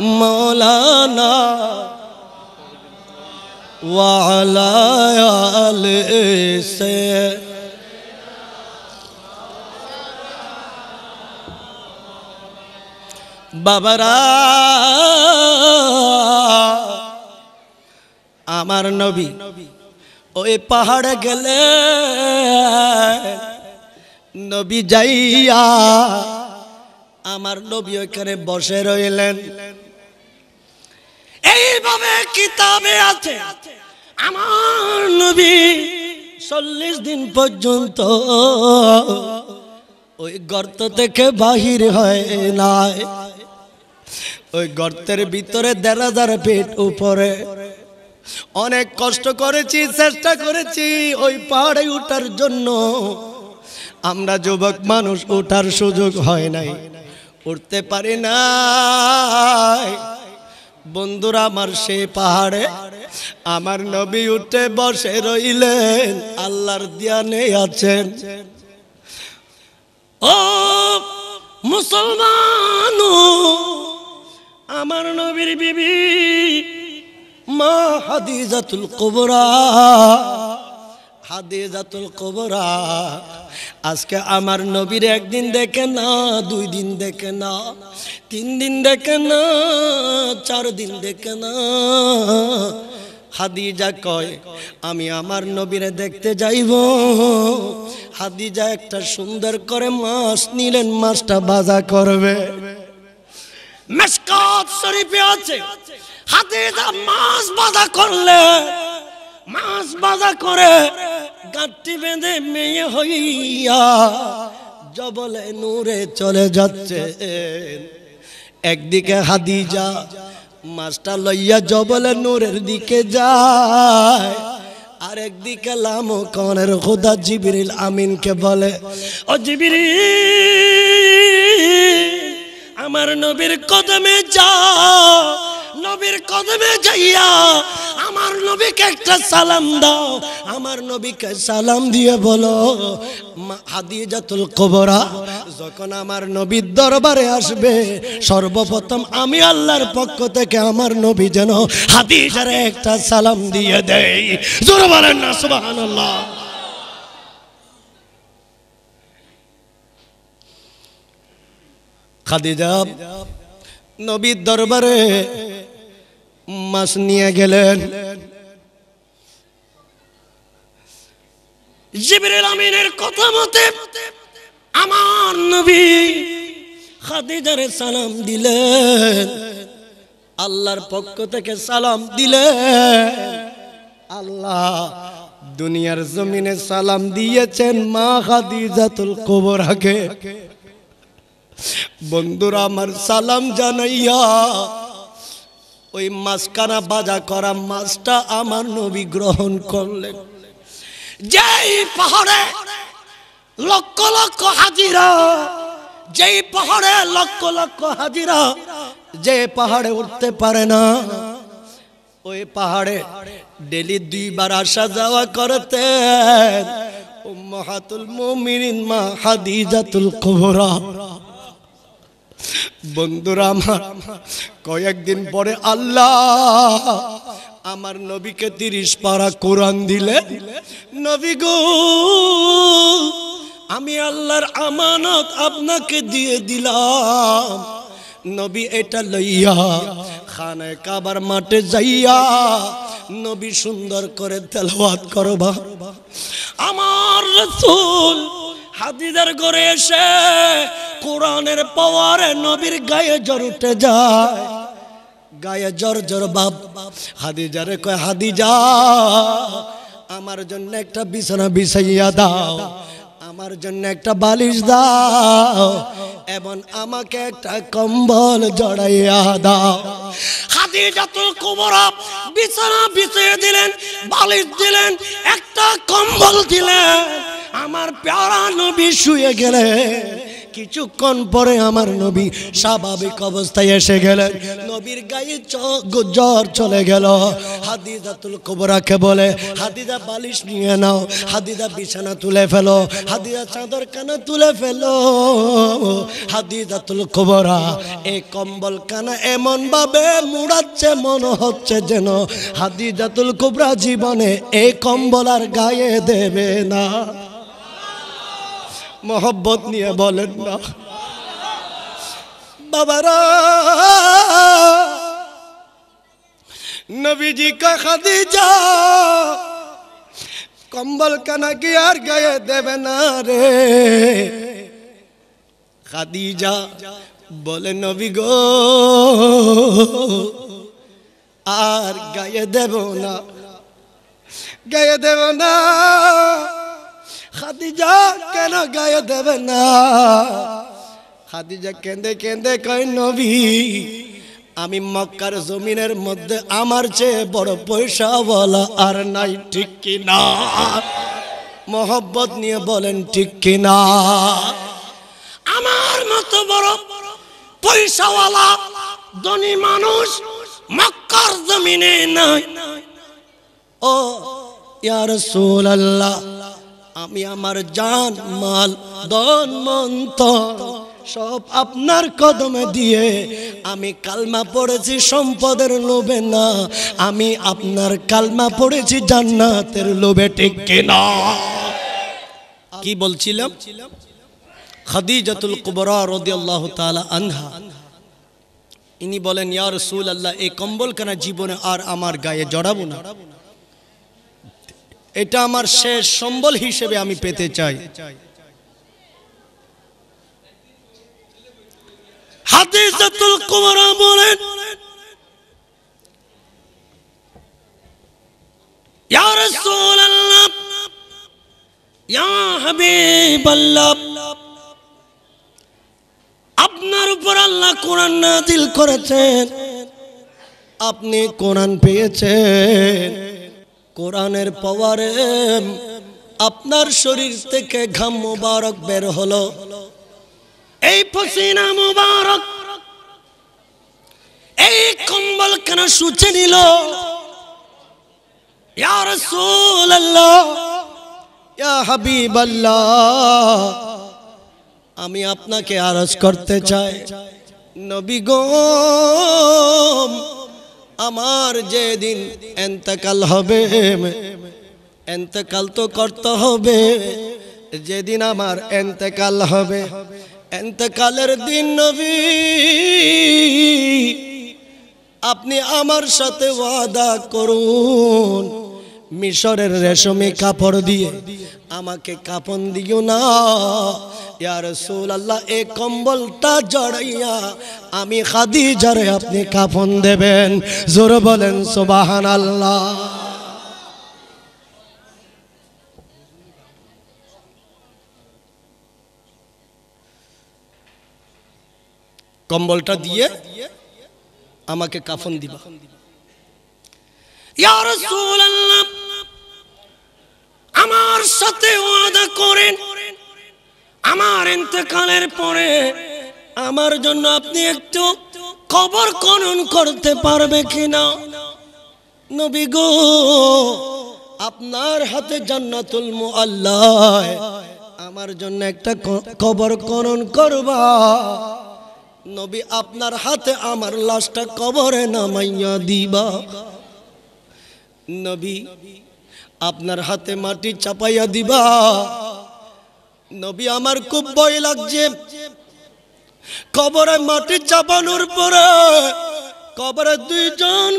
مولانا وعلى آل سيدنا বাবারা আমার নবী ওই পাহাড়ে গেলে নবী যাইয়া আমার নবী ওইখানে বসে রইলেন এইভাবে কিতাবে আছে আমার নবী চল্লিশ দিন পর্যন্ত ওই গর্ত থেকে বাহির হয় নাই ওই গর্তের ভিতরে দেড়াদার পেট উপরে অনেক কষ্ট করেছি চেষ্টা করেছি ওই পাহাড়ে উঠার জন্য আমরা যুবক মানুষ উঠার সুযোগ হয় নাই উঠতে পারি না বন্ধুরা আমার সে পাহাড়ে আমার নবী উঠে বসে রইলেন আল্লাহর দিয়ানে আছেন ও মুসলমান আমার নবীর বিবি মা হাদিজাতুল কবরা হাদে জাতুল কবরা আজকে আমার নবীর একদিন দেখে না দুই দিন দেখে না তিন দিন দেখে না চার দিন দেখে না হাদিজা কয় আমি আমার নবীরে দেখতে যাইব হাদিজা একটা সুন্দর করে মাছ নিলেন মাছটা বাজা করবে মেশকাত শরীফে আছে হাদিজা মাছ বাজা করলে মাছ বাজা করে গাঁটটি বেঁধে মেয়ে হইয়া জবলে নূরে চলে যাচ্ছে একদিকে হাদি যা মাছটা লইয়া জবলে নূরের দিকে যায় আর একদিকে লাম কনের খোদা জিবিরিল আমিনকে বলে ও জিবিরি আমার নবীর কদমে যা নবীর কদমে যাইয়া আমার নবীকে একটা সালাম দাও আমার নবীকে সালাম দিয়ে বলো হাদিজাতুল কবরা যখন আমার নবীর দরবারে আসবে সর্বপ্রথম আমি আল্লাহর পক্ষ থেকে আমার নবী যেন হাদিজারে একটা সালাম দিয়ে দেই জোর বলেন না সুবহানাল্লাহ খাদিজা নবীর দরবারে মাস নিয়ে গেলেন জিবরুল আমিনের কথা মতে আমার নবী সালাম দিলেন আল্লাহর পক্ষ থেকে সালাম দিলে আল্লাহ দুনিয়ার জমিনে সালাম দিয়েছেন মা খাদিজাতুল কবর আগে বন্ধুরা আমার সালাম জানাইয়া ওই মাছখানা বাজা করা মাছটা আমার নবী গ্রহণ করলেন যেই পাহাড়ে লক্ষ লক্ষ হাজিরা যেই পাহাড়ে লক্ষ লক্ষ হাজিরা যে পাহাড়ে উঠতে পারে না ওই পাহাড়ে ডেলি দুইবার আসা যাওয়া করতেন মহাতুল মুমিনিন মা হাদিজাতুল কুবরা বন্ধুরা আমার কয়েকদিন পরে আল্লাহ আমার নবীকে তিরিশ পাড়া কোরআন দিলে নবী গো আমি আল্লাহর আমানত আপনাকে দিয়ে দিলাম নবী এটা লইয়া খানে কাবার মাঠে যাইয়া নবী সুন্দর করে তেলাওয়াত করবা আমার রসুল হাদিদার করে এসে কোরআনের পাওয়ারে নবীর গায়ে জ্বর উঠে যায় গায়ে জ্বর জ্বর বাপ হাদিজারে কয় হাদি যা আমার জন্য একটা বিছানা বিছাইয়া দাও আমার জন্য একটা বালিশ দাও এবং আমাকে একটা কম্বল জড়াইয়া দাও হাদিজা তো কুবরা বিছানা বিছিয়ে দিলেন বালিশ দিলেন একটা কম্বল দিলেন আমার প্যারা নবী শুয়ে গেলেন কিছুক্ষণ পরে আমার নবী স্বাভাবিক অবস্থায় এসে গেলেন নবীর গায়ে জ্বর চলে গেল তুল কোবরাকে বলে হাদিদা বালিশ নিয়ে নাও হাদিদা বিছানা তুলে ফেলো হাদিদা চাদর কানা তুলে ফেলো তুল কোবরা এই কম্বল কানা এমনভাবে মুড়াচ্ছে মনে হচ্ছে যেন হাদিদাতুল কোবরা জীবনে এই কম্বল আর গায়ে দেবে না মহব্বত নিয়ে বলেন না বাবারা নবীজি কা যা কম্বল কানা কি আর গায়ে দেবে না রে খাদিজা বলে নবী গো আর গায়ে দেব না গায়ে দেব না খাদিজা কেন গায়ে দেবে না খাদিজা কেঁদে কেঁদে কয় নবী আমি মক্কার জমিনের মধ্যে আমার চেয়ে বড় পয়সাওয়ালা আর নাই ঠিক কিনা মহব্বত নিয়ে বলেন ঠিক কিনা আমার মতো বড় পয়সাওয়ালা ধনী মানুষ মক্কার জমিনে নাই ও ইয়ার সোল আল্লাহ আমি আমার জান মাল দন মন্ত সব আপনার কদমে দিয়ে আমি কালমা পড়েছি সম্পদের লোভে না আমি আপনার কালমা পড়েছি জান্নাতের লোভে ঠিক কিনা কি বলছিলাম খাদিজাতুল কুবরা রদিয়াল্লাহু তাআলা আনহা ইনি বলেন ইয়ার ইয়া আল্লাহ এই কম্বলখানা জীবনে আর আমার গায়ে জড়াবো না এটা আমার শেষ সম্বল হিসেবে আমি পেতে চাই ইয়া আপনার উপর আল্লাহ কোরআন দিল করেছেন আপনি কোরআন পেয়েছেন কোরআনের পাওয়ারে আপনার শরীর থেকে ঘাম মুবারক বের হলো এই ফসিনা মুবারক এই কম্বল কেন সুচে নিল ইয়ার হাবিব আল্লাহ আমি আপনাকে আরজ করতে চাই নবী গো আমার যেদিন এন্তকাল হবে এন্তকাল তো করতে হবে যেদিন আমার এন্তকাল হবে এন্তকালের দিন নবী আপনি আমার সাথে ওয়াদা করুন মিশরের রেশমি কাপড় দিয়ে আমাকে কাপন দিও না রসুল আল্লাহ এ কম্বলটা জড়াইয়া আমি খাদি জড়ে আপনি কাপন দেবেন জোর বলেন সোবাহান আল্লাহ কম্বলটা দিয়ে আমাকে কাফন দিবা ইয়া রাসূলুল্লাহ আমার সাথে ওয়াদা করেন আমার ইন্তকালের পরে আমার জন্য আপনি একটু কবর খনন করতে পারবে কিনা নবী গো আপনার হাতে জান্নাতুল মুআল্লায় আমার জন্য একটা কবর খনন করবা নবী আপনার হাতে আমার লাশটা কবরে নামাইয়া দিবা নবী আপনার হাতে মাটি চাপাইয়া দিবা নবী আমার খুব ভয় লাগছে কবরে মাটি চাপানোর পরে কবরে দুইজন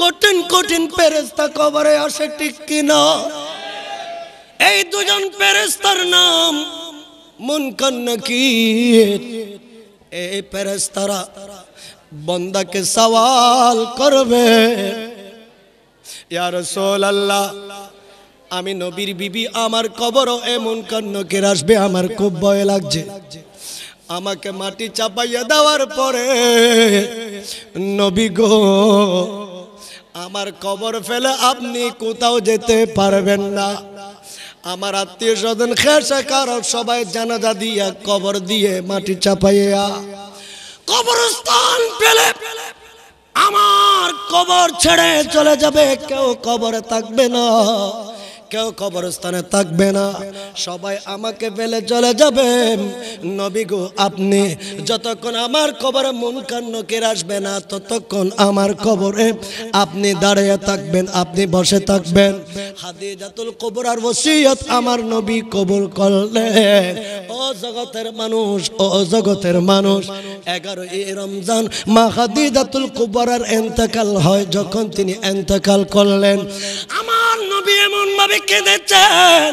কঠিন কঠিন পেরেস্তা কবরে আসে ঠিক কিনা এই দুজন পেরেস্তার নাম মন কি এই পেরেস্তারা বন্দাকে সওয়াল করবে আল্লাহ আল্লাহ আমি নবীর বিবি আমার কবরও এমন কন্যকের আসবে আমার খুব ভয় লাগছে আমাকে মাটি চাপাইয়া দেওয়ার পরে নবী গো আমার কবর ফেলে আপনি কোথাও যেতে পারবেন না আমার আত্মীয় স্বজন খেসা কারণ সবাই জানাজা দিয়া কবর দিয়ে মাটি চাপাইয়া কবরস্থান ফেলে আমার কবর ছেড়ে চলে যাবে কেউ কবরে থাকবে না কেউ কবরস্থানে থাকবে না সবাই আমাকে ফেলে চলে যাবে নবী গো আপনি যতক্ষণ আমার কবরে মন কান্নকের আসবে না ততক্ষণ আমার কবরে আপনি দাঁড়িয়ে থাকবেন আপনি বসে থাকবেন হাদি জাতুল কবর আর ওসিয়ত আমার নবী কবুল করলেন ও জগতের মানুষ ও জগতের মানুষ এগারো এ রমজান মা হাদি জাতুল কবরার এন্তেকাল হয় যখন তিনি এন্তেকাল করলেন আমার ভাবে কেঁদেছেন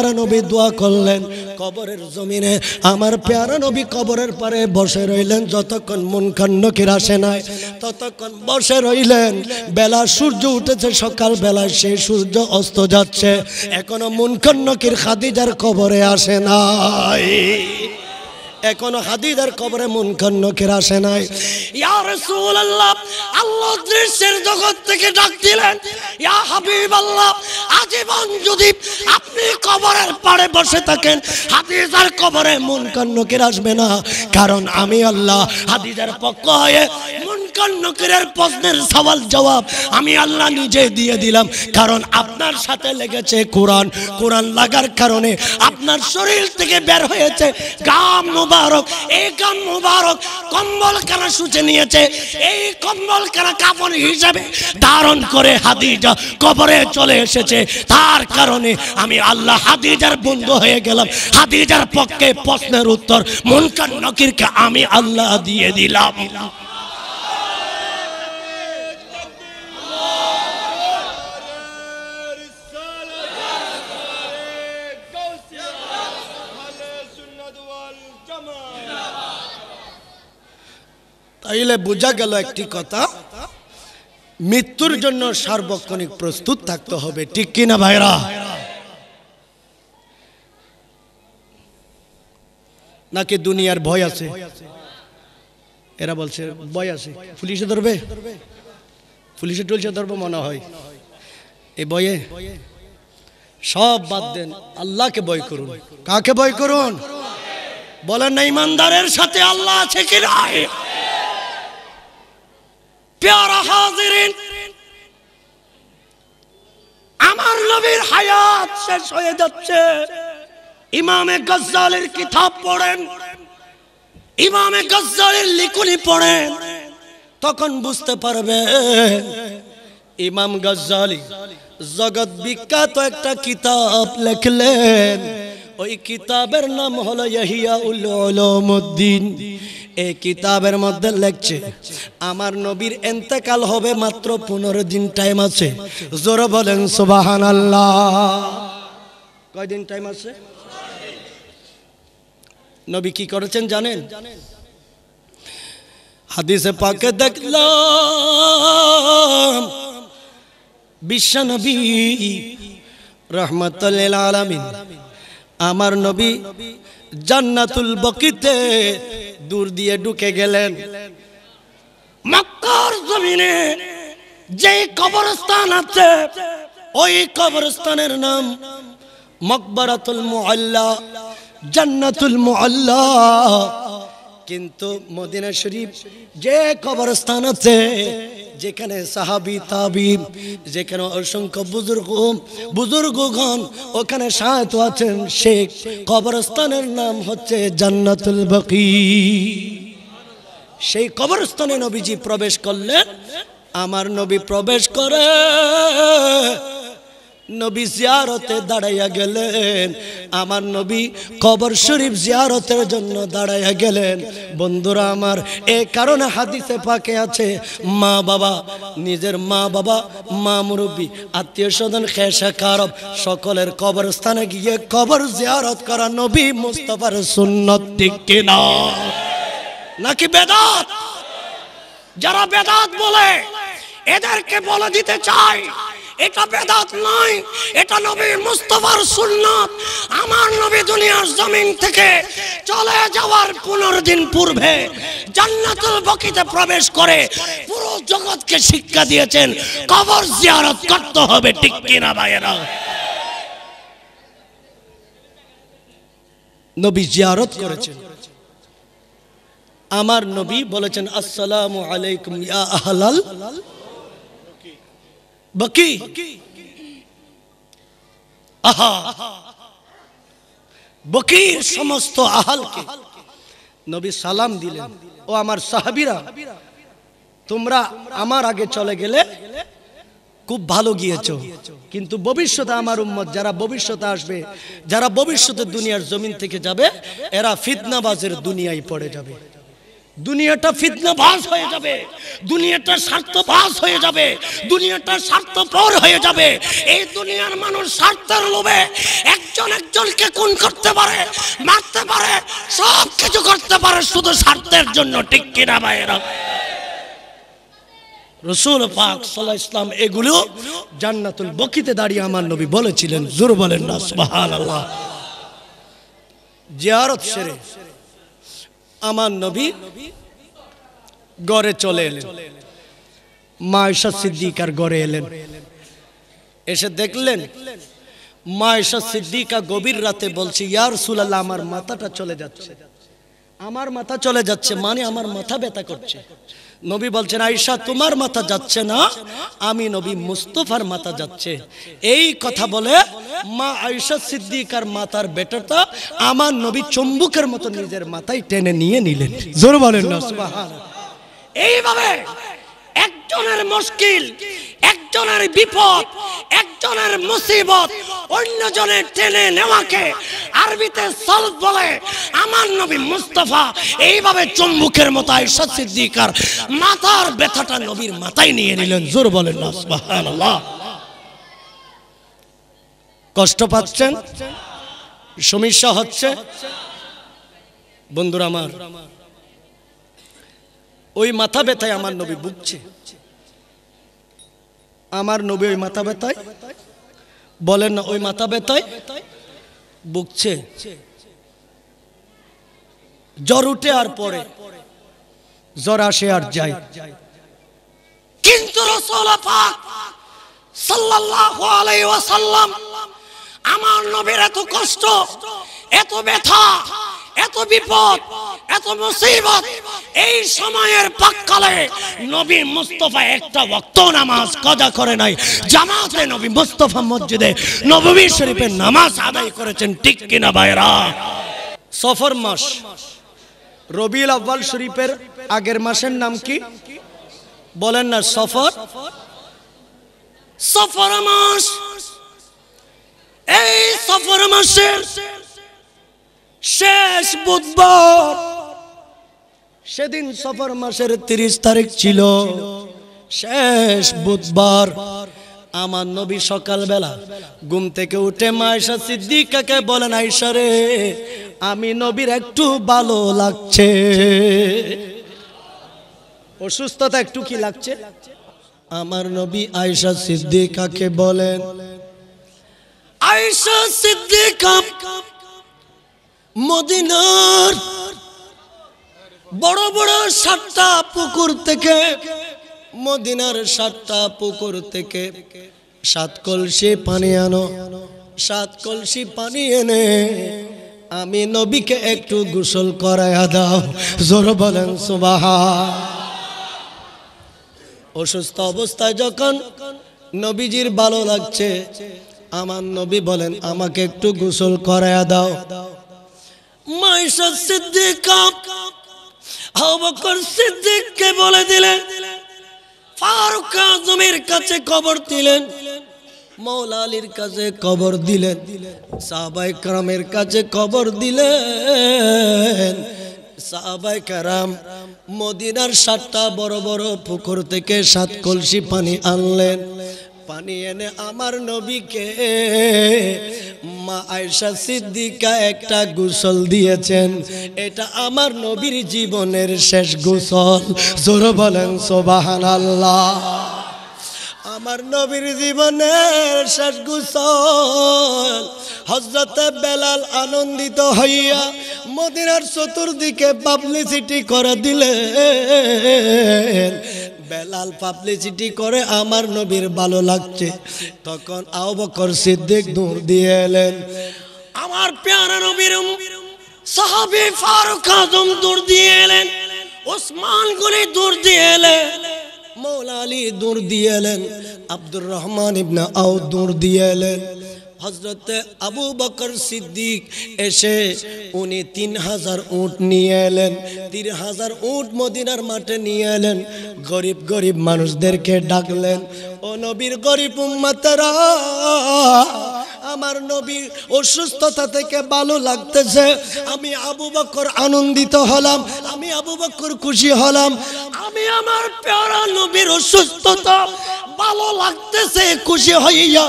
প্যারা নবী দোয়া করলেন কবরের জমিনে আমার প্যারা নবী কবরের পারে বসে রইলেন যতক্ষণ মন কান্নকির আসে নাই ততক্ষণ বসে রইলেন বেলা সূর্য উঠেছে সকাল বেলায় সেই সূর্য অস্ত যাচ্ছে এখনো মন কান্নকির খাদিজার কবরে আসে নাই এখনো হাদিদার কবরে মুনকার নকের আসে নাই ইয়া রাসূলুল্লাহ আল্লাহ দৃশ্যের জগৎ থেকে ডাক দিলেন ইয়া আল্লাহ আজীবন যদি আপনি কবরের পাড়ে বসে থাকেন হাদিজার কবরে মন মুনকার নকের আসবে না কারণ আমি আল্লাহ হাদিজার পক্ষ হয়ে মুন ইমকান নকিরের প্রশ্নের সওয়াল জবাব আমি আল্লাহ নিজে দিয়ে দিলাম কারণ আপনার সাথে লেগেছে কোরআন কোরআন লাগার কারণে আপনার শরীর থেকে বের হয়েছে গাম মুবারক এই গাম মুবারক কম্বল কানা সুচে নিয়েছে এই কম্বল কানা কাপড় হিসাবে ধারণ করে হাদিজা কবরে চলে এসেছে তার কারণে আমি আল্লাহ হাদিজার বন্ধু হয়ে গেলাম হাদিজার পক্ষে প্রশ্নের উত্তর মুনকার নকিরকে আমি আল্লাহ দিয়ে দিলাম এলে বোঝা গেল একটি কথা মৃত্যুর জন্য সার্বক্ষণিক প্রস্তুত থাকতে হবে ঠিক কিনা ভাইরা নাকি দুনিয়ার ভয় আছে এরা বলছে ভয় আছে পুলিশে ধরবে পুলিশে টুলসে ধরবো মনে হয় এ বয়ে সব বাদ দেন আল্লাহকে ভয় করুন কাকে ভয় করুন বলেন না ইমানদারের সাথে আল্লাহ আছে কি নাই পেয়ারা হাজির আমার নবীর হায়াত শেষ হয়ে যাচ্ছে ইমামে গজ্জালের কিতাব পড়েন ইমামে গজ্জালের লিখুনি পড়েন তখন বুঝতে পারবে ইমাম গজ্জালি জগৎ বিখ্যাত একটা কিতাব লিখলেন ওই কিতাবের নাম হলো ইহিয়া উল উলমউদ্দিন এই কিতাবের মধ্যে লেখছে আমার নবীর এন্তেকাল হবে মাত্র পনেরো দিন টাইম আছে জোর বলেন সুবাহান আল্লাহ কয়দিন টাইম আছে নবী কি করেছেন জানেন হাদিসে পাকে দেখলাম নবী রহমতুল্লাহ আলামিন আমার নবী জান্নাতুল বকিতে দূর দিয়ে ঢুকে গেলেন মক্কার জমিনে যে কবরস্থান আছে ওই কবরস্থানের নাম মকবরাতুল মোয়াল্লা জান্নাতুল মোয়াল্লা কিন্তু মদিনা শরীফ যে কবরস্থান আছে যেখানে সাহাবি তাবিব যেখানে অসংখ্য বুজুর্গ বুজুর্গগণ ওখানে সাহায্য আছেন শেখ কবরস্থানের নাম হচ্ছে জান্নাতুল বকি সেই কবরস্থানে নবীজি প্রবেশ করলেন আমার নবী প্রবেশ করে নবী জিয়ারতে দাঁড়াইয়া গেলেন আমার নবী কবর শরীফ জিয়ারতের জন্য দাঁড়াইয়া গেলেন বন্ধুরা আমার এ কারণে হাদিসে পাকে আছে মা বাবা নিজের মা বাবা মা মুরব্বী আত্মীয় স্বজন খেসা কারব সকলের কবরস্থানে গিয়ে কবর জিয়ারত করা নবী মুস্তফার সুন্নত দিকে না নাকি বেদাত যারা বেদাত বলে এদেরকে বলে দিতে চায় এটা বেদাত নয় এটা নবী মুস্তফার সুন্নত আমার নবী দুনিয়ার জমিন থেকে চলে যাওয়ার পনেরো দিন পূর্বে জান্নাতুল বকিতে প্রবেশ করে পুরো জগৎকে শিক্ষা দিয়েছেন কবর জিয়ারত করতে হবে ঠিক কিনা ভাইয়েরা নবী জিয়ারত করেছেন আমার নবী বলেছেন আসসালামু আলাইকুম ইয়া আহলাল বকি আহা বকির সমস্ত আহালকে নবী সালাম দিলেন ও আমার সাহাবিরা তোমরা আমার আগে চলে গেলে খুব ভালো গিয়েছ কিন্তু ভবিষ্যতে আমার উম্মত যারা ভবিষ্যতে আসবে যারা ভবিষ্যতে দুনিয়ার জমিন থেকে যাবে এরা ফিতনাবাজের দুনিয়ায় পড়ে যাবে দুনিয়াটা ফিতনা ভাস হয়ে যাবে দুনিয়াটা ভাস হয়ে যাবে দুনিয়াটা স্বার্থপর হয়ে যাবে এই দুনিয়ার মানুষ স্বার্থের লোভে একজন একজনকে খুন করতে পারে মারতে পারে সব কিছু করতে পারে শুধু স্বার্থের জন্য ঠিক কিনা ভাইয়েরা রসুল পাক সাল্লাহ ইসলাম এগুলো জান্নাতুল বকিতে দাঁড়িয়ে আমার নবী বলেছিলেন জোর বলেন না আল্লাহ জিয়ারত সেরে আমার নবী গড়ে চলে এলেন মায়সা সিদ্দিকার গড়ে এলেন এসে দেখলেন মায়সা সিদ্দিকা গভীর রাতে বলছে ইয়ার সুলাল্লাহ আমার মাথাটা চলে যাচ্ছে আমার মাথা চলে যাচ্ছে মানে আমার মাথা ব্যথা করছে নবী বলছেন আয়সা তোমার মাথা যাচ্ছে না আমি নবী মুস্তফার মাথা যাচ্ছে এই কথা বলে মা আয়সা সিদ্দিকার মাথার বেটারটা আমার নবী চম্বুকের মতো নিজের মাথায় টেনে নিয়ে নিলেন জোর বলেন এইভাবে একজনের মুশকিল একজনের বিপদ একজনের মুসিবত অন্যজনের টেনে নেওয়াকে আরবিতে সলভ বলে আমার নবী মুস্তফা এইভাবে চুম্বুকের মতো আইসা সিদ্দিকার মাথার ব্যথাটা নবীর মাথায় নিয়ে নিলেন জোর বলেন কষ্ট পাচ্ছেন সমস্যা হচ্ছে বন্ধুরা আমার ওই মাথা ব্যথায় আমার নবী বুঝছে আমার নবী ওই মাথা ব্যথায় বলেন না ওই মাথা ব্যথায় ভুগছে জ্বর উঠে আর পরে জ্বর আসে আর যায় কিন্তু আমার নবীর এত কষ্ট এত ব্যথা এত বিপদ এত মুসিবত এই সময়ের পাককালে নবী মুস্তফা একটা ওয়াক্ত নামাজ কদা করে নাই জামাতে নবী মুস্তফা মসজিদে নববী শরীফের নামাজ আদায় করেছেন ঠিক কিনা ভাইরা সফর মাস রবিউল আব্বাল শরীফের আগের মাসের নাম কি বলেন না সফর সফর মাস এই সফর মাসের শেষ বুধবার সেদিন সফর মাসের তিরিশ তারিখ ছিল শেষ বুধবার আমার নবী সকালবেলা ঘুম থেকে উঠে মায়েশা সিদ্দিকাকে বলেন আইসারে আমি নবীর একটু ভালো লাগছে অসুস্থতা একটু কি লাগছে আমার নবী আয়সা সিদ্দিকাকে বলেন আয়সা সিদ্দিকা মদিনার বড় বড় সাতটা পুকুর থেকে মদিনার সাতটা পুকুর থেকে সাত কলসি পানি আনো সাত কলসি পানি এনে আমি নবীকে একটু গোসল করায় দাও জোর বলেন সুবাহা অসুস্থ অবস্থায় যখন নবীজির ভালো লাগছে আমার নবী বলেন আমাকে একটু গোসল দাও দাও মাইশা সিদ্দিক আবকর সিদ্দিককে বলে দিলেন ফারুক আজমের কাছে খবর দিলেন মৌলা আলীর কাছে খবর দিলেন সাহাবাই কারামের কাছে খবর দিলেন সাহাবাই কারাম মদিনার সাতটা বড় বড় পুকুর থেকে সাত কলসি পানি আনলেন পানি এনে আমার নবীকে মা আয়সা সিদ্দিকা একটা গোসল দিয়েছেন এটা আমার নবীর জীবনের শেষ গোসল জোর বলেন সোবাহান আল্লাহ আমার নবীর জীবনের শেষ গুসল হজরতে বেলাল আনন্দিত হইয়া মদিনার চতুর্দিকে পাবলিসিটি করে দিলেন বেলাল পাবলিসিটি করে আমার নবীর ভালো লাগছে তখন আও বকর সিদ্দিক দূর দিয়ে এলেন আমার পেয়ারা নবীর সাহাবি ফারুক আজম দূর দিয়ে এলেন ওসমান গনি দূর দিয়ে এলেন মৌলা আলী দূর দিয়ে এলেন আব্দুর রহমান ইবনা আও দূর দিয়ে এলেন হজরত আবু বকর সিদ্দিক এসে উনি তিন হাজার উঁট নিয়ে এলেন তিন হাজার উঁট মদিনার মাঠে নিয়ে এলেন গরিব গরিব মানুষদেরকে ডাকলেন ও নবীর গরিব উম্মাতারা আমার নবীর অসুস্থতা থেকে ভালো লাগতেছে আমি আবু বকর আনন্দিত হলাম আমি আবু বকর খুশি হলাম আমি আমার প্যারা নবীর অসুস্থতা ভালো লাগতেছে খুশি হইয়া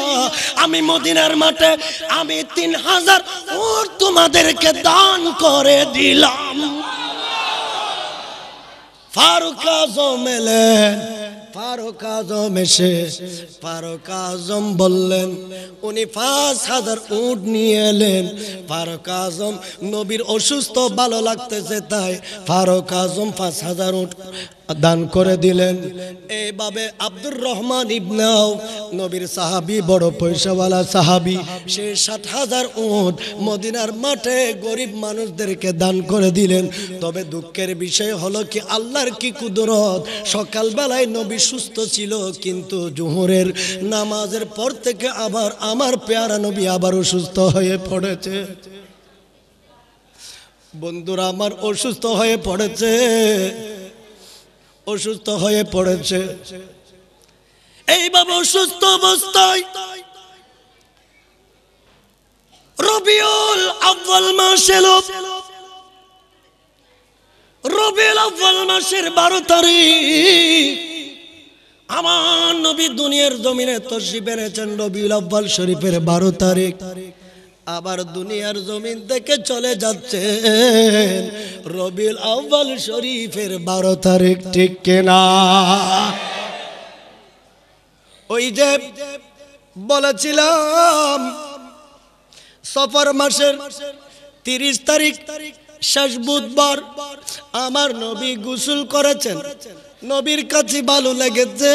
আমি মদিনার মাঠে আমি তিন হাজার ওর তোমাদেরকে দান করে দিলাম ফারুক আজম এলেন ফারুক আজম এসে ফারুক আজম বললেন উনি পাঁচ হাজার উট নিয়ে এলেন ফারুক আজম নবীর অসুস্থ ভালো লাগতেছে তাই ফারুক আজম পাঁচ হাজার উট দান করে দিলেন এইভাবে আব্দুর রহমান ইবনাও নবীর সাহাবি বড় পয়সাওয়ালা সাহাবি সে সাত হাজার উঁট মদিনার মাঠে গরিব মানুষদেরকে দান করে দিলেন তবে দুঃখের বিষয় হলো কি আল্লাহর কি কুদরত সকালবেলায় নবী সুস্থ ছিল কিন্তু জুহরের নামাজের পর থেকে আবার আমার পেয়ারা নবী আবার অসুস্থ হয়ে পড়েছে বন্ধুরা আমার অসুস্থ হয়ে পড়েছে অসুস্থ হয়ে পড়েছে এইভাবে অসুস্থ অবস্থায় রবিউল আব্বাল মাস এলো রবিউল আব্বাল মাসের বারো তারিখ আমার নবী দুনিয়ার জমিনে তসিফ এনেছেন রবিউল আব্বাল শরীফের বারো তারিখ আবার দুনিয়ার জমিন থেকে চলে যাচ্ছে রবিউল আব্বাল শরীফের বারো তারিখ ঠিক কেনা ওই যে বলেছিলাম সফর মাসের তিরিশ তারিখ শেষ বুধবার আমার নবী গোসল করেছেন নবীর কাছে ভালো লেগেছে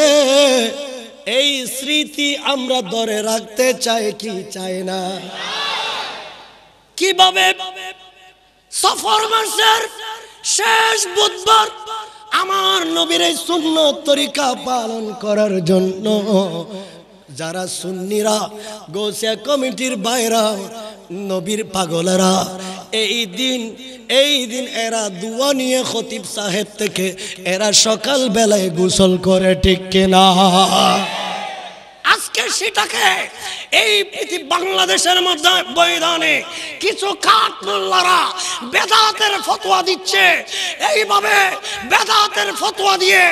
এই স্মৃতি আমরা ধরে রাখতে চাই কি চাই না কিভাবে সফর মাসের শেষ বুধবার আমার নবীর এই শূন্য তরিকা পালন করার জন্য যারা সুন্নিরা গোসিয়া কমিটির বাইরা নবীর পাগলেরা এই দিন এই দিন এরা দুয়া নিয়ে খতিব সাহেব থেকে এরা সকাল বেলায় গোসল করে ঠিক কিনা আজকে সেটাকে এই পৃথিবী বাংলাদেশের মধ্যে বৈধানে কিছু কাঠ বেদাতের ফতোয়া দিচ্ছে এইভাবে বেদাতের ফতোয়া দিয়ে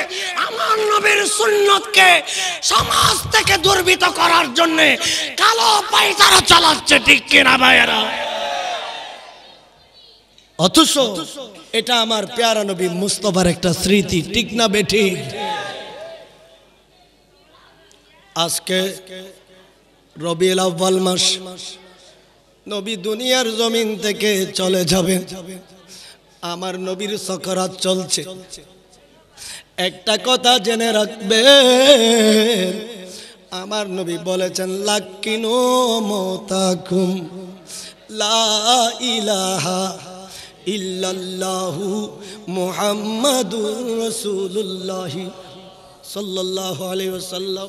আমার নবীর সুন্নতকে সমাজ থেকে দুর্বিত করার জন্যে কালো পাইতারা চালাচ্ছে ঠিক কিনা ভাইয়েরা অথচ এটা আমার প্যারা নবী মুস্তফার একটা স্মৃতি ঠিক না বেঠি আজকে রবি আব্বাল মাস নবী দুনিয়ার জমিন থেকে চলে যাবে আমার নবীর সকরাত চলছে একটা কথা জেনে রাখবে আমার নবী বলেছেন লাক্কিনো মতাকুম লা ইলাহা ইল্লাল্লাহু মুহাম্মাদুর রাসূলুল্লাহ সাল্লাল্লাহু আলাইহি ওয়াসাল্লাম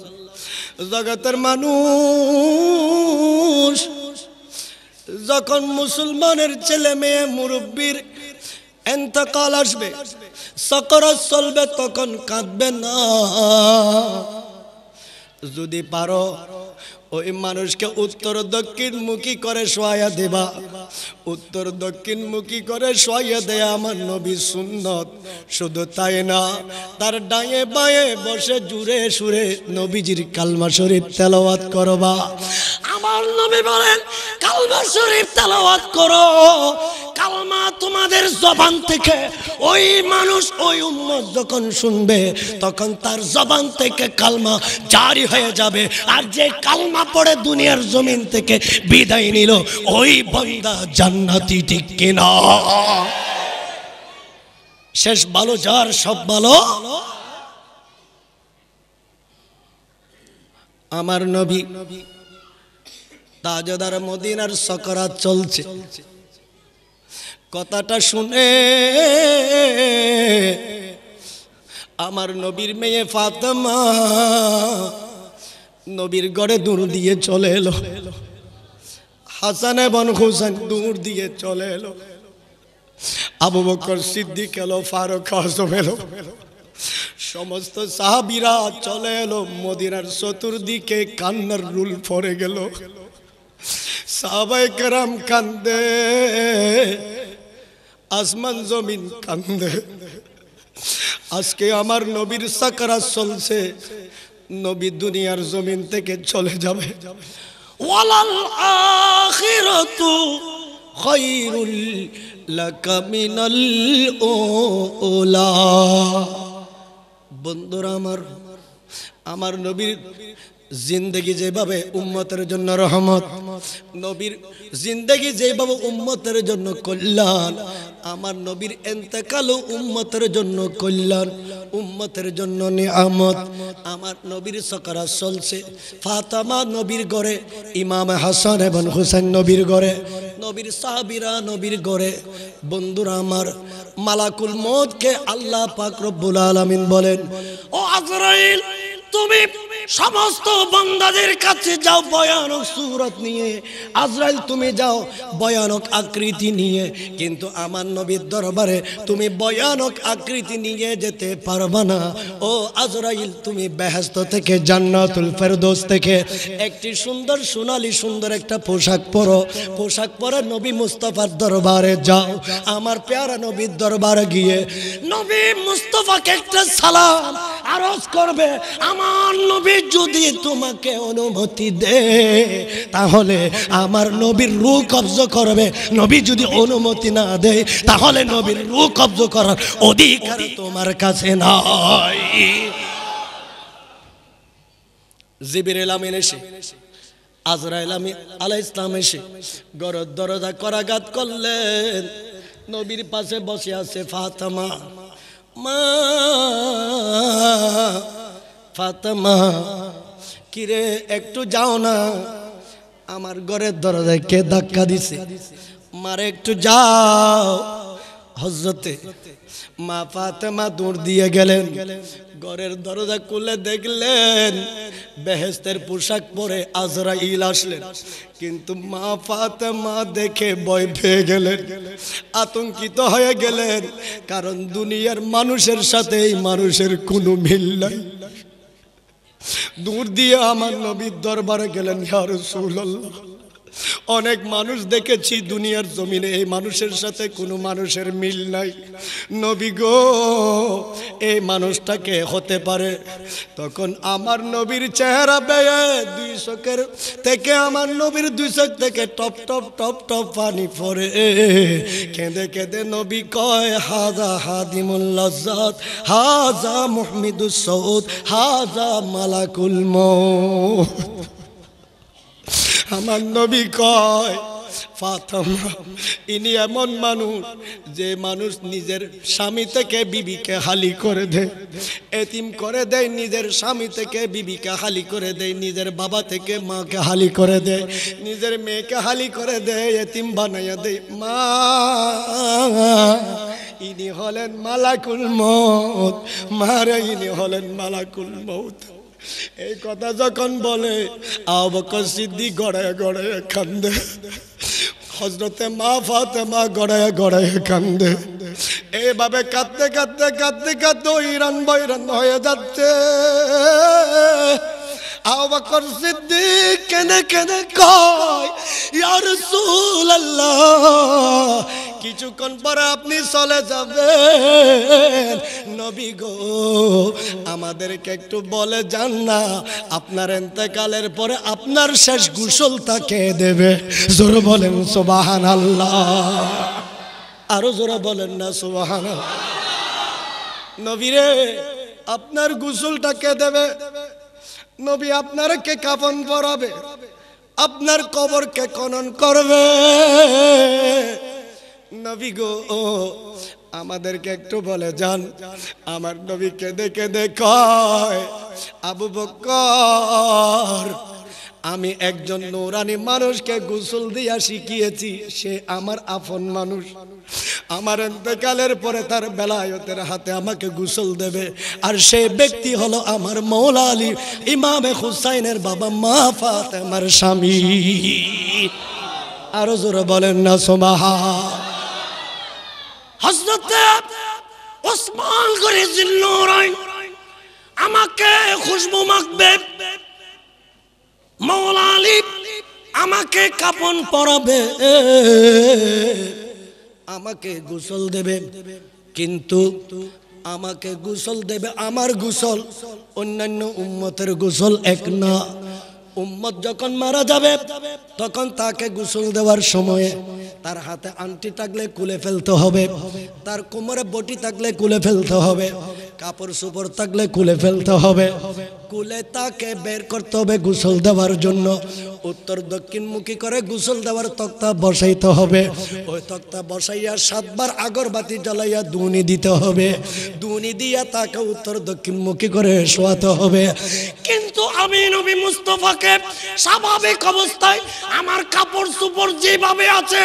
জগতের মানুষ যখন মুসলমানের ছেলে মেয়ে মুরব্বীর এন্তকাল আসবে সকরজ চলবে তখন কাঁদবে না যদি পারো ওই মানুষকে উত্তর দক্ষিণ মুখী করে সোয়া দেবা উত্তর দক্ষিণ মুখী করে সোয়া দেয়া আমার নবী সুন্নত শুধু তাই না তার ডায়ে বায়ে বসে জুড়ে সুরে নবীজির কালমা শরীফ তেলাওয়াত করবা আমার নবী বলেন কালমা শরীফ তেলাওয়াত করো কালমা তোমাদের জবান থেকে ওই মানুষ ওই উম্মত যখন শুনবে তখন তার জবান থেকে কালমা জারি হয়ে যাবে আর যে কালমা কালেমা পড়ে দুনিয়ার জমিন থেকে বিদায় নিল ওই বন্দা জান্নাতি ঠিক কিনা শেষ ভালো যার সব ভালো আমার নবী তাজদার মদিনার সকরা চলছে কথাটা শুনে আমার নবীর মেয়ে ফাতেমা নবীর গড়ে দূর দিয়ে চলে এলো হাসান এবং হুসেন দূর দিয়ে চলে এলো আবু বকর সিদ্দিক এলো ফারুক আজম এলো সমস্ত সাহাবিরা চলে এলো মদিনার চতুর্দিকে কান্নার রুল পড়ে গেল সাহাবাই কেরাম কান্দে আসমান জমিন কান্দে আজকে আমার নবীর সাকারা চলছে নবী দুনিয়ার জমিন থেকে চলে যাবে বন্ধুরা আমার আমার নবীর জিন্দগি যেভাবে উম্মতের জন্য রহমত নবীর জিন্দগি যেভাবে উম্মতের জন্য কল্যাণ আমার নবীর এতেকালও উম্মতের জন্য কল্যাণ উম্মতের জন্য নিয়ামত আমার নবীর সকরা চলছে ফাতামা নবীর গড়ে ইমাম হাসান এবং হুসেন নবীর গড়ে নবীর সাহাবিরা নবীর গড়ে বন্ধুরা আমার মালাকুল মদকে আল্লাহ পাকরবুল আলমিন বলেন ও আজরাইল তুমি সমস্ত বন্দাদের কাছে যাও ভয়ানক সুরত নিয়ে আজরাইল তুমি যাও ভয়ানক আকৃতি নিয়ে কিন্তু আমার নবীর দরবারে তুমি ভয়ানক আকৃতি নিয়ে যেতে পারবা না ও আজরাইল তুমি ব্যহস্ত থেকে জান্নাতুল ফেরদোস থেকে একটি সুন্দর সোনালি সুন্দর একটা পোশাক পরো পোশাক পরে নবী মুস্তফার দরবারে যাও আমার পেয়ারা নবীর দরবারে গিয়ে নবী মুস্তফাকে একটা সালাম আরজ করবে আমার নবী যদি তোমাকে অনুমতি দে তাহলে আমার নবীর রু কব্জ করবে নবী যদি অনুমতি না দেয় তাহলে নবীর রু কব্জ করার অধিকার তোমার কাছে নয় জিবির এলামিন এসে আজরাইল আমি আলাই ইসলাম এসে গরদ দরজা করাঘাত করলেন নবীর পাশে বসে আছে ফাতেমা মা ফাতেমা কিরে একটু যাও না আমার ঘরের দরজায় কে ধাক্কা দিছে মারে একটু যাও হজরতে মা ফাতেমা দৌড় দিয়ে গেলেন ঘরের দরজা খুলে দেখলেন বেহেস্তের পোশাক পরে আজরা ইল আসলেন কিন্তু মা ফাতেমা দেখে ভয় পেয়ে গেলেন আতঙ্কিত হয়ে গেলেন কারণ দুনিয়ার মানুষের সাথে এই মানুষের কোনো মিল নাই দূর দিয়ে আমার নবীর দরবারে গেলেন ইয়ার সুল্লাহ অনেক মানুষ দেখেছি দুনিয়ার জমিনে এই মানুষের সাথে কোনো মানুষের মিল নাই নবী গো এই মানুষটাকে হতে পারে তখন আমার নবীর চেহারা বেয়ে দুই চোখের থেকে আমার নবীর দুই চোখ থেকে টপ টপ টপ টপ পানি পরে কেঁদে কেঁদে নবী কয় হাজা হাদিমুল্লাজাত হাজা মুহমিদুস সৌদ হাজা মালাকুল মৌত আমার নবী কয় ফাতেমা ইনি এমন মানুষ যে মানুষ নিজের স্বামী থেকে বিবিকে হালি করে দেয় এতিম করে দেয় নিজের স্বামী থেকে বিবিকে হালি করে দেয় নিজের বাবা থেকে মাকে হালি করে দেয় নিজের মেয়েকে হালি করে দেয় এতিম বানাইয়া দেয় মা ইনি হলেন মালাকুল মত মারে ইনি হলেন মালাকুল মৌত এই কথা যখন বলে আবকর সিদ্ধি গড়ে গড়ে কান্দে হজরতে মা ফাতে মা গড়ে গড়ে কান্দে এইভাবে কাঁদতে কাঁদতে কাঁদতে কাঁদতে ইরান বৈরান হয়ে যাচ্ছে আবাকর সিদ্দিক কেনে কেনে কয় ইয়ার সুল কিছুক্ষণ পরে আপনি চলে যাবেন নবী গো আমাদেরকে একটু বলে যান না আপনার এতেকালের পরে আপনার শেষ গুসল তাকে দেবে জোর বলেন সোবাহান আল্লাহ আরো জোরে বলেন না সোবাহান নবীরে আপনার গুসলটা কে দেবে নবী আপনার কে কাফন পরাবে আপনার কবরকে খনন করবে নবী গো আমাদেরকে একটু বলে যান আমার নবীকে দেখে কয় আবু বকর আমি একজন নৌরানি মানুষকে গোসল দিয়া শিখিয়েছি সে আমার আপন মানুষ আমার এতেকালের পরে তার বেলায়তের হাতে আমাকে গুসল দেবে আর সে ব্যক্তি হলো আমার মৌলা আলী ইমামে হুসাইনের বাবা মা আমার স্বামী আরো জোরে বলেন না সোমাহা হজরত ওসমান করে আমাকে খুশবু মাখবে মৌলা আলী আমাকে কাপন পরাবে আমাকে গোসল দেবে কিন্তু আমাকে গোসল দেবে আমার গোসল অন্যান্য উম্মতের গোসল এক না উম্মত যখন মারা যাবে তখন তাকে গোসল দেওয়ার সময়ে তার হাতে আংটি থাকলে কুলে ফেলতে হবে তার কোমরে বটি থাকলে কুলে ফেলতে হবে কাপড় সুপড় থাকলে কুলে ফেলতে হবে কুলে তাকে বের করতে হবে গোসল দেওয়ার জন্য উত্তর দক্ষিণমুখী করে গুসল দেওয়ার তক্তা বসাইতে হবে ওই তক্তা বসাইয়া সাতবার আগরবাতি জ্বালাইয়া দুনি দিতে হবে দুনি দিয়া তাকে উত্তর দক্ষিণমুখী করে শোয়াতে হবে কিন্তু আমি নবী মুস্তফাকে স্বাভাবিক অবস্থায় আমার কাপড় সুপর যেভাবে আছে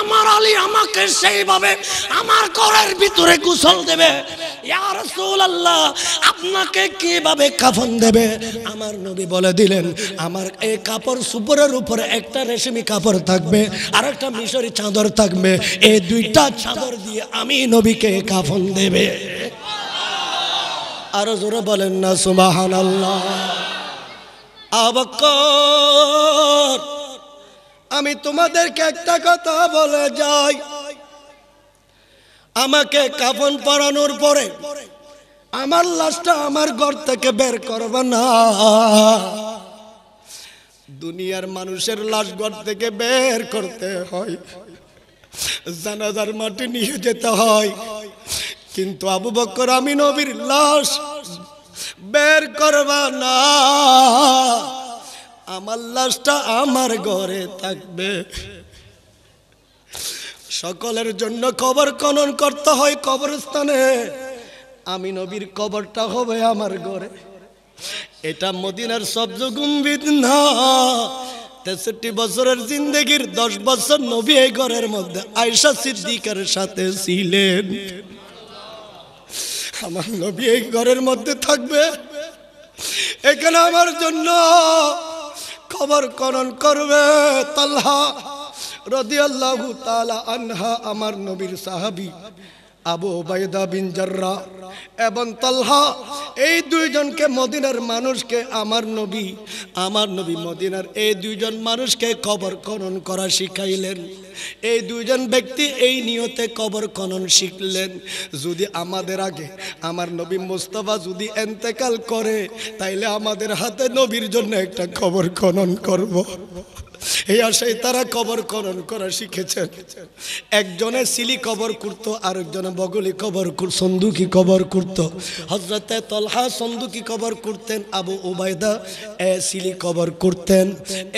আমার আলী আমাকে সেইভাবে আমার ঘরের ভিতরে গুসল দেবে ইয়ার আল্লাহ আপনাকে কিভাবে কাফন দেবে আমার নবী বলে দিলেন আমার এই কাপড় সুপ উপরের উপরে একটা রেশমি কাপড় থাকবে আর একটা মিশরি চাদর থাকবে এই দুইটা চাদর দিয়ে আমি নবীকে কাফন দেবে আরো জোরে বলেন না সুবাহান আল্লাহ আমি তোমাদেরকে একটা কথা বলে যাই আমাকে কাফন পরানোর পরে আমার লাশটা আমার ঘর থেকে বের করবে না দুনিয়ার মানুষের লাশ ঘর থেকে বের করতে হয় জানাজার মাটি নিয়ে যেতে হয় কিন্তু আবু বকর আমি নবীর লাশ বের করবা না আমার লাশটা আমার ঘরে থাকবে সকলের জন্য কবর খনন করতে হয় কবরস্থানে আমি নবীর কবরটা হবে আমার ঘরে এটা মদিনার সবজ গুম্বিদ না তেষট্টি বছরের জিন্দগির দশ বছর নবী এই ঘরের মধ্যে আয়সা সিদ্দিকার সাথে ছিলেন আমার নবী এই ঘরের মধ্যে থাকবে এখানে আমার জন্য খবর করণ করবে তাল্লাহ রদিয়াল্লাহু তালা আনহা আমার নবীর সাহাবি আবু বাইদা বিন জাররা এবং তল্হা এই দুইজনকে মদিনার মানুষকে আমার নবী আমার নবী মদিনার এই দুইজন মানুষকে কবর খনন করা শিখাইলেন এই দুইজন ব্যক্তি এই নিয়তে কবর খনন শিখলেন যদি আমাদের আগে আমার নবী মোস্তফা যদি এন্তেকাল করে তাইলে আমাদের হাতে নবীর জন্য একটা কবর খনন করব। এই আশায় তারা কবর খনন করা শিখেছেন একজনে সিলি কবর করতো আরেকজনে বগলি কবর সন্দুকি কবর করতো হজরতে তলহা সন্দুকি কবর করতেন আবু ওবায়দা এ সিলি কবর করতেন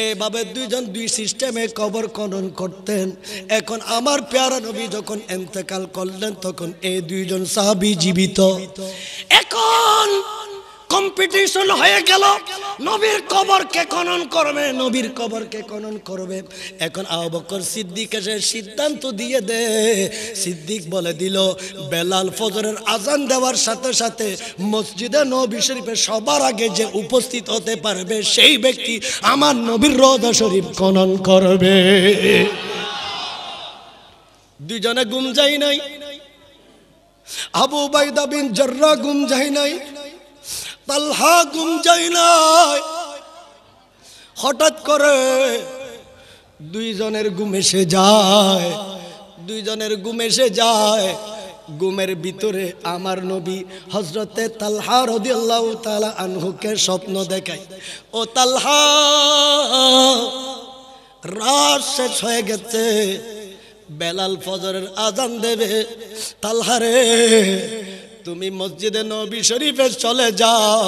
এভাবে দুইজন দুই সিস্টেমে কবর খনন করতেন এখন আমার প্যারা নবী যখন এন্তেকাল করলেন তখন এই দুইজন সাহাবি জীবিত এখন কম্পিটিশন হয়ে গেল নবীর কে খনন করবে নবীর কবর কে খনন করবে এখন আবকর সিদ্দিক এসে সিদ্ধান্ত দিয়ে দে সিদ্দিক বলে দিল বেলাল ফজরের আজান দেওয়ার সাথে সাথে মসজিদে নবী শরীফে সবার আগে যে উপস্থিত হতে পারবে সেই ব্যক্তি আমার নবীর রোজা শরীফ খনন করবে দুজনে গুম যাই নাই আবু বাইদা বিন জর্রা গুম যাই নাই তাল্হা গুম যাই নাই হঠাৎ করে দুইজনের গুম এসে যায় দুইজনের গুম এসে যায় গুমের ভিতরে আমার নবী হজরতে তালহা আল্লাহ তালা আনহুকে স্বপ্ন দেখায় ও তালহা রাত শেষ হয়ে গেছে বেলাল ফজরের আজান দেবে তালহারে তুমি মসজিদে নবী শরীফে চলে যাও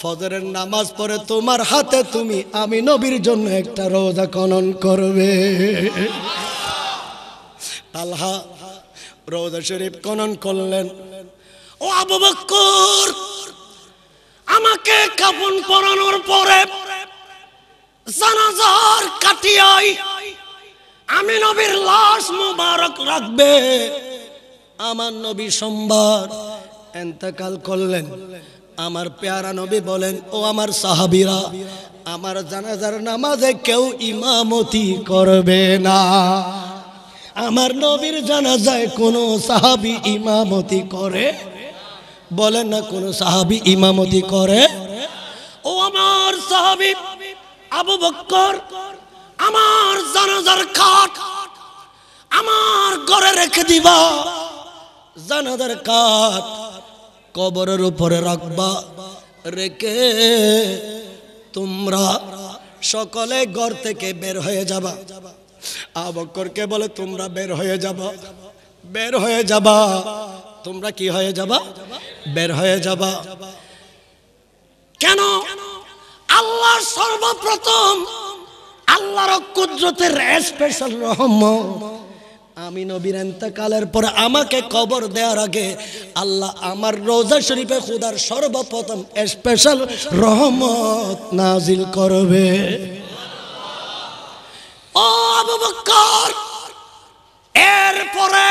ফজরের নামাজ পড়ে তোমার হাতে তুমি আমি নবীর জন্য একটা রোজা খনন করবে আল্লাহ রোজা শরীফ খনন করলেন ও আবু বকর আমাকে কাফন পরানোর পরে জানাজার কাটিয়াই আমি নবীর লাশ মুবারক রাখবে আমার নবী সোমবার এন্তেকাল করলেন আমার পেয়ারা নবী বলেন ও আমার সাহাবিরা আমার জানাজার নামাজে কেউ ইমামতি করবে না আমার নবীর জানাজায় কোনো সাহাবি ইমামতি করে বলেন না কোনো সাহাবি ইমামতি করে ও আমার সাহাবি আবু বক্কর আমার জানাজার খাট আমার ঘরে রেখে দিবা জানাজার কাঠ কবরের উপরে রাখবা রেখে তোমরা সকলে ঘর থেকে বের হয়ে যাবা আবকরকে বলে তোমরা বের হয়ে যাবা বের হয়ে যাবা তোমরা কি হয়ে যাবা বের হয়ে যাবা কেন আল্লাহ সর্বপ্রথম আল্লাহর কুদরতের স্পেশাল রহমত আমি নবীর এন্তকালের পর আমাকে কবর দেওয়ার আগে আল্লাহ আমার রোজা শরীফে খুদার সর্বপ্রথম স্পেশাল রহমত নাজিল করবে এরপরে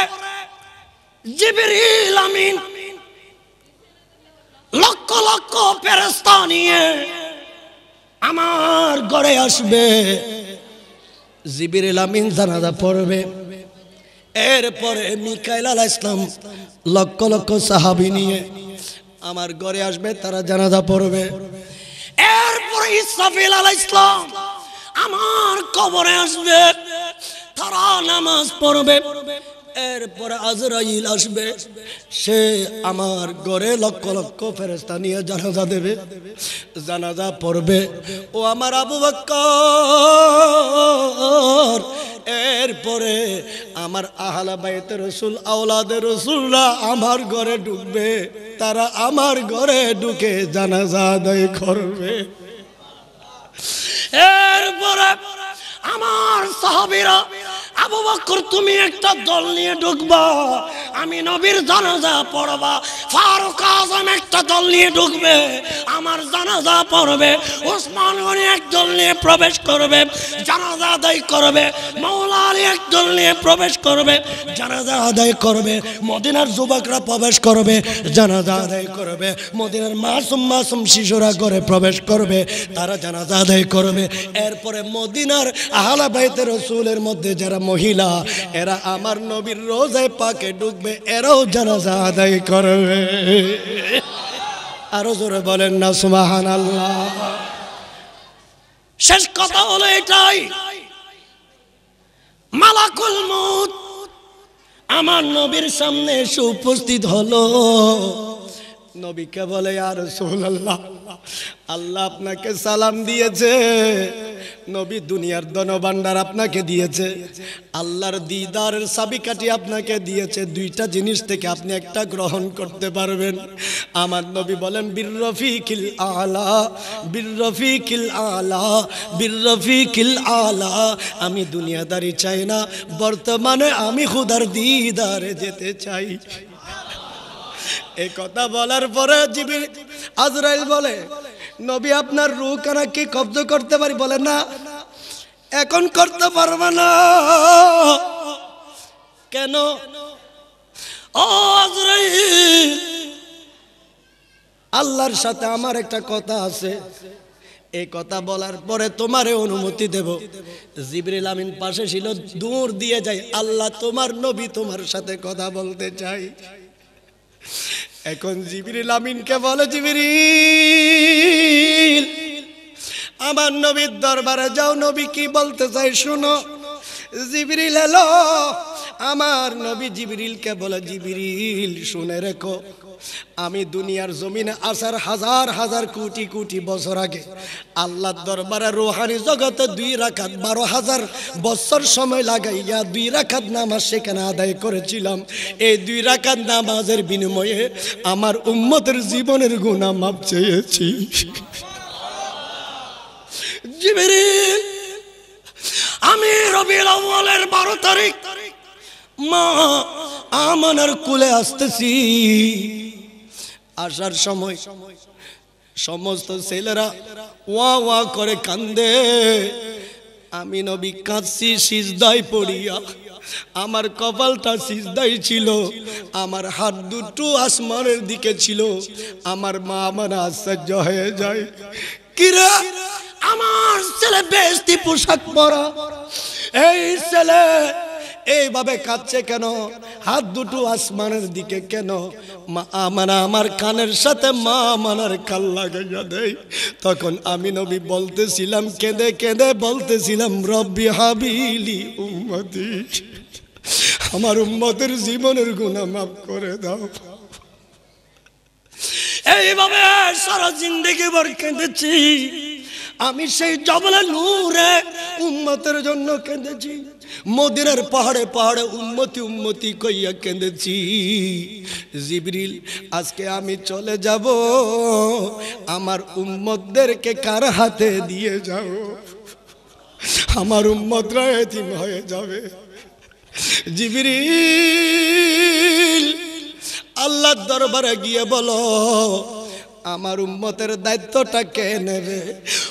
লক্ষ লক্ষ ফেরেশতা নিয়ে আমার ঘরে আসবে জিবির আমিন জানাজা পড়বে এরপরে মিকাইল আল ইসলাম লক্ষ লক্ষ সাহাবি নিয়ে আমার ঘরে আসবে তারা জানাজা পড়বে এরপরে ইসরাফিল আল ইসলাম আমার কবরে আসবে তারা নামাজ পড়বে এরপরে আজরাইল আসবে সে আমার ঘরে লক্ষ লক্ষ ফেরস্তা নিয়ে জানাজা দেবে জানাজা পড়বে ও আমার আবু বক্কর এরপরে আমার আহলা বাইতে রসুল আওলাদে রসুলরা আমার ঘরে ঢুকবে তারা আমার ঘরে ঢুকে জানাজা দেয় করবে এরপরে আমার সাহাবিরা আবু বকর তুমি একটা দল নিয়ে ঢুকবা আমি নবীর জানাজা পড়বা ফারুক আজম একটা দল নিয়ে ঢুকবে আমার জানাজা পড়বে ওসমান গনি একদল নিয়ে প্রবেশ করবে জানাজা আদায় করবে মাওলানা আলী একদল নিয়ে প্রবেশ করবে জানাজা আদায় করবে মদিনার যুবকরা প্রবেশ করবে জানাজা আদায় করবে মদিনার মাসুম মাসুম শিশুরা করে প্রবেশ করবে তারা জানাজা আদায় করবে এরপরে মদিনার আহলা বাইতে রসুলের মধ্যে যারা মহিলা এরা আমার নবীর রোজায় পাকে ডুববে এরাও জানাজা আদায় করবে আরো জোরে বলেন না সুমাহান আল্লাহ শেষ কথা হলো এটাই মালাকুল মত আমার নবীর সামনে এসে উপস্থিত হলো নবীকে বলে আর সোল্লাহ আল্লাহ আপনাকে সালাম দিয়েছে নবী দুনিয়ার দনভাণ্ডার আপনাকে দিয়েছে আল্লাহর দিদার চাবিকাঠি আপনাকে দিয়েছে দুইটা জিনিস থেকে আপনি একটা গ্রহণ করতে পারবেন আমার নবী বলেন বীররফি কিল আলা বীররফি কিল আলা বীররফি কিল আলা আমি দুনিয়াদারি চাই না বর্তমানে আমি খুদার দিদারে যেতে চাই এই কথা বলার পরে জিবির আজরাইল বলে নবী আপনার রু কানা কি কব্জ করতে পারি বলে না এখন করতে পারবে না কেন আল্লাহর সাথে আমার একটা কথা আছে এই কথা বলার পরে তোমারে অনুমতি দেব জিবরিল আমিন পাশে ছিল দূর দিয়ে যাই আল্লাহ তোমার নবী তোমার সাথে কথা বলতে চাই এখন জিবিরিল আমিনকে বলো জিবিরিল আমার নবীর দরবারে যাও নবী কি বলতে চাই শোনো জিবিরিল এলো আমার নবী জিবরিলকে বলে জিবরিল শুনে রেখো আমি দুনিয়ার জমিনে আসার হাজার হাজার কোটি কোটি বছর আগে আল্লাহ দরবারে রোহানি জগতে দুই রাখাত বারো হাজার বছর সময় লাগাইয়া দুই রাখাত নামাজ সেখানে আদায় করেছিলাম এই দুই রাখাত নামাজের বিনিময়ে আমার উম্মতের জীবনের গুণা মাপ চেয়েছি আমি রবি বারো তারিখ মা আমার কুলে আসতেছি আসার সময় সমস্ত ছেলেরা ওয়া ওয়া করে কান্দে আমি নবী কাঁদছি সিজদায় পড়িয়া আমার কপালটা সিজদাই ছিল আমার হাত দুটো আসমানের দিকে ছিল আমার মা আমার আশ্চর্য হয়ে যায় কিরা আমার ছেলে বেশি পোশাক পরা এই ছেলে এইভাবে কাঁদছে কেন হাত দুটো আসমানের দিকে কেন মা আমার আমার কানের সাথে মা আমার কাল লাগে দেয় তখন আমি নবী বলতেছিলাম কেঁদে কেঁদে বলতেছিলাম রব্বি হাবিলি উম্মতি আমার উম্মতের জীবনের গুণা মাফ করে দাও এইভাবে সারা জিন্দগি ভর কেঁদেছি আমি সেই জবলা নূরে উম্মতের জন্য কেঁদেছি মদিনার পাহাড়ে পাহাড়ে উন্মতি উন্মতি কইয়া কেঁদেছি জিবরিল আজকে আমি চলে যাব আমার উম্মতদেরকে কার হাতে দিয়ে যাও আমার উম্মতরা এতিম হয়ে যাবে জিবরিল আল্লাহর দরবারে গিয়ে বলো আমার উম্মতের দায়িত্বটা কে নেবে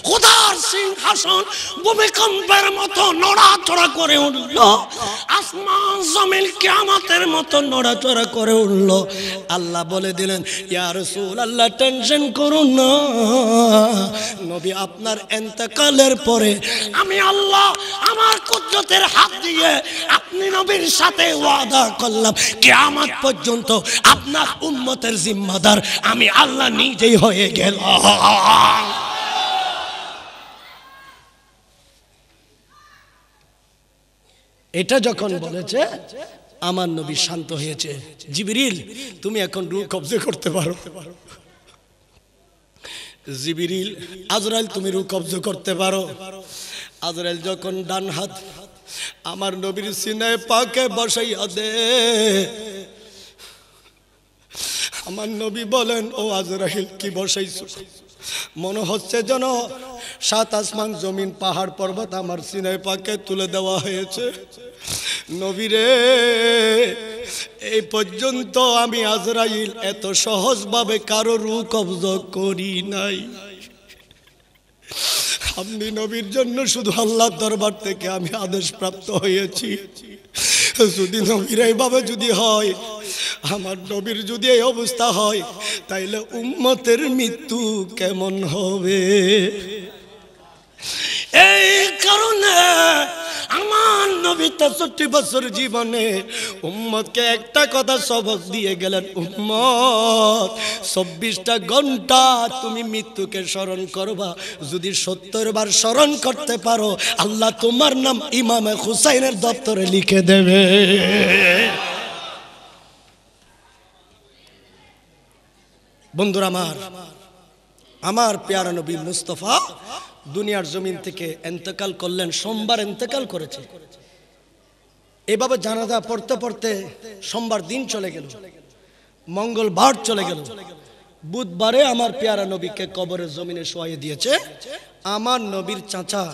খোদার সিংহাসন ভূমিকম্পের মতো নড়াচড়া করে উঠল আসমান জমিন কিয়ামতের মতো নড়াচড়া করে উঠল আল্লাহ বলে দিলেন ইয়া রাসূল আল্লাহ টেনশন করুন না নবী আপনার এন্তকালের পরে আমি আল্লাহ আমার কুদরতের হাত দিয়ে আপনি নবীর সাথে ওয়াদা করলাম কিয়ামত পর্যন্ত আপনার উম্মতের জিম্মাদার আমি আল্লাহ নিজে এই হয়ে গেল এটা যখন বলেছে আমার নবী শান্ত হয়েছে জিবিরিল তুমি এখন রু কবজে করতে পারো জিবিরিল আজরাইল তুমি রু কবজ করতে পারো আজরাইল যখন ডান হাত আমার নবীর সিনে পাকে বসাইয়া দে আমার নবী বলেন ও রাহিল কি বসাইছো মনে হচ্ছে যেন সাত আসমান জমিন পাহাড় পর্বত আমার সিনাই পাকে তুলে দেওয়া হয়েছে নবীরে এই পর্যন্ত আমি আজরাইল এত সহজভাবে কারো রু কবজ করি নাই আপনি নবীর জন্য শুধু আল্লাহর দরবার থেকে আমি আদেশ প্রাপ্ত হয়েছি যদি নবীর এইভাবে যদি হয় আমার নবীর যদি এই অবস্থা হয় তাইলে উম্মতের মৃত্যু কেমন হবে এই কারণে আমার নবী তেষট্টি বছর জীবনে উম্মতকে একটা কথা সবক দিয়ে গেলেন উম্মত চব্বিশটা ঘন্টা তুমি মৃত্যুকে স্মরণ করবা যদি সত্তর বার স্মরণ করতে পারো আল্লাহ তোমার নাম ইমামে হুসাইনের দপ্তরে লিখে দেবে বন্ধুরা আমার আমার পেয়ারা নবী মুস্তফা দুনিয়ার জমিন থেকে এন্তকাল করলেন সোমবার এন্তকাল করেছে এভাবে জানাজা পড়তে পড়তে সোমবার দিন চলে গেল মঙ্গলবার চলে গেল বুধবারে আমার পেয়ারা নবীকে কবরের জমিনে শোয়াই দিয়েছে আমার নবীর চাচা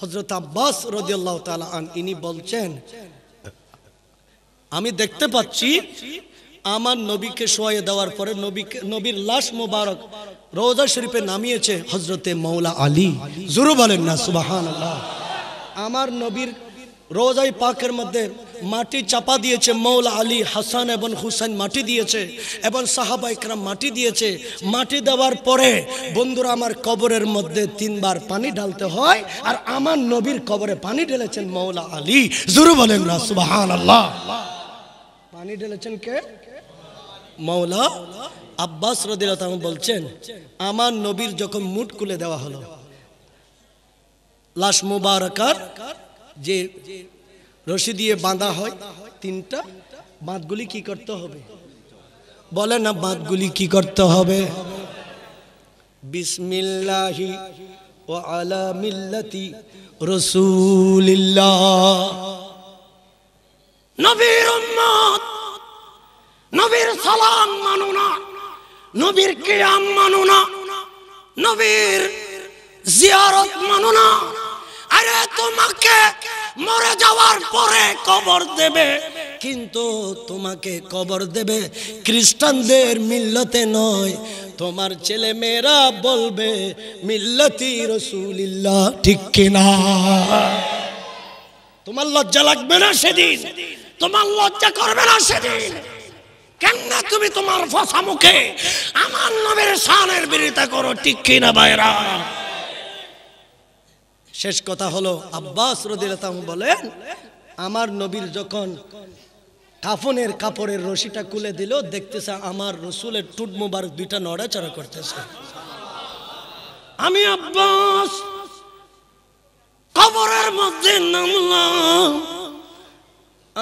হজরত আব্বাস রদিয়াল্লাহ তালা আন ইনি বলছেন আমি দেখতে পাচ্ছি আমার নবীকে শোয়ে দেওয়ার পরে নবীকে নবীর লাশ মোবারক রোজা শরীফে নামিয়েছে হজরতে মৌলা আলী জুরু বলেন না সুবাহান আমার নবীর রোজাই পাকের মধ্যে মাটি চাপা দিয়েছে মৌলা আলী হাসান এবং হুসেন মাটি দিয়েছে এবং সাহাবা ইকরাম মাটি দিয়েছে মাটি দেওয়ার পরে বন্ধুরা আমার কবরের মধ্যে তিনবার পানি ঢালতে হয় আর আমার নবীর কবরে পানি ঢেলেছেন মৌলা আলী জুরু বলেন না সুবাহান আল্লাহ পানি ঢেলেছেন কে মৌলা আব্বাস রদিলতাম বলছেন আমার নবীর যখন মুঠ খুলে দেওয়া হলো লাশ মুবারকার যে রশি দিয়ে বাঁধা হয় তিনটা বাঁধগুলি কি করতে হবে বলে না বাঁধগুলি কি করতে হবে বিসমিল্লাহি ও আলা মিল্লাতি রসুলিল্লাহ নবীর উম্মত নবীর সালাম মানু না নবীর কিরাম মানু না নবীর জিয়ারত মানু না আরে তোমাকে মরে যাওয়ার পরে কবর দেবে কিন্তু তোমাকে কবর দেবে খ্রিস্টানদের মিল্লতে নয় তোমার ছেলে মেয়েরা বলবে মিল্লতি রসুলিল্লা ঠিক কিনা তোমার লজ্জা লাগবে না সেদিন তোমার লজ্জা করবে না সেদিন কেমনে তুমি তোমার ফসা মুখে আমার নবীর সানের বিরোধিতা করো ঠিক কিনা বাইরা শেষ কথা হলো আব্বাস রদিলতাম বলেন আমার নবীর যখন কাফনের কাপড়ের রশিটা খুলে দিল দেখতেছে আমার রসুলের টুট মুবারক দুইটা নড়াচড়া করতেছে আমি আব্বাস কবরের মধ্যে নামলাম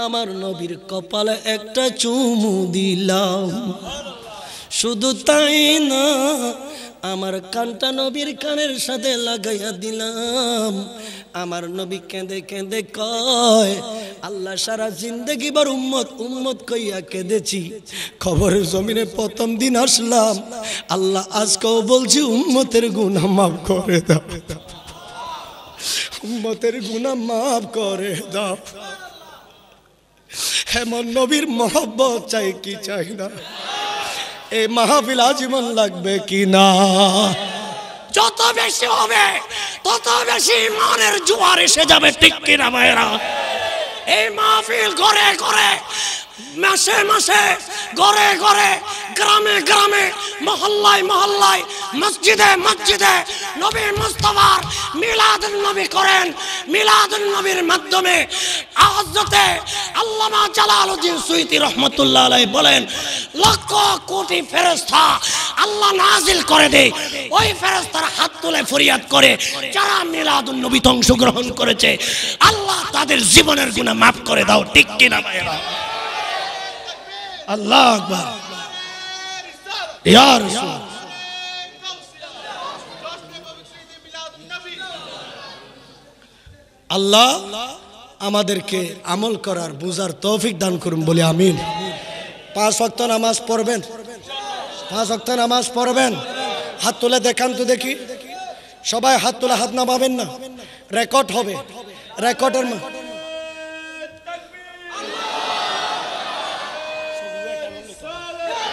আমার নবীর কপালে একটা চুমু দিলাম শুধু তাই না আমার কানটা নবীর কানের সাথে লাগাইয়া দিলাম আমার নবী কেঁদে কেঁদে কয় আল্লাহ সারা জিন্দগি বার উম্মত উম্মত কইয়া কেঁদেছি খবরের জমিনে প্রথম দিন আসলাম আল্লাহ আজকেও বলছি উম্মতের গুণা মাফ করে দাও উম্মতের গুণা মাফ করে দাও হেমন নবীর মহব্বত চাই কি চাই না এই মাহফিল আজীবন লাগবে কি না যত বেশি হবে তত বেশি মনের জোয়ার এসে যাবে ঠিক কিনা মায়েরা এই মাহফিল করে করে মাসে মাসে ঘরে ঘরে গ্রামে গ্রামে মহল্লায় মহল্লায় মসজিদে মসজিদে নবীর মুস্তফার মিলাদুল নবী করেন মিলাদুল নবীর মাধ্যমে আহজতে আল্লামা জালালউদ্দিন সুইতি রহমতুল্লাহ আলাই বলেন লক্ষ কোটি ফেরেশতা আল্লাহ নাজিল করে দেয় ওই ফেরেস্তার হাত তুলে ফরিয়াদ করে যারা মিলাদুল নবী অংশগ্রহণ করেছে আল্লাহ তাদের জীবনের গুণা মাফ করে দাও ঠিক কিনা ভাইরা আল্লাহ আকবার ইয়ার আল্লাহ আমাদেরকে আমল করার বুঝার তৌফিক দান করুন বলে আমিন পাঁচ অক্ত নামাজ পড়বেন পাঁচ অক্ত নামাজ পড়বেন হাত তুলে দেখান তো দেখি সবাই হাত তুলে হাত নামাবেন না রেকর্ড হবে রেকর্ডের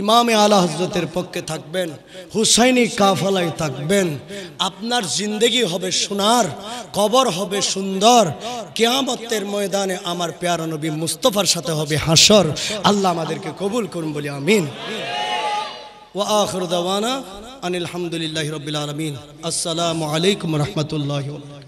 ইমামে আলা হজরতের পক্ষে থাকবেন হুসাইনি কাফালায় থাকবেন আপনার জিন্দগি হবে সোনার কবর হবে সুন্দর কেয়ামতের ময়দানে আমার পেয়ারা নবী মুস্তফার সাথে হবে হাসর আল্লাহ আমাদেরকে কবুল করুন বলি আমিন ও আখরুদানা আনিল হামদুলিল্লাহ রবিল আলমিন আসসালামু আলাইকুম রহমতুল্লাহ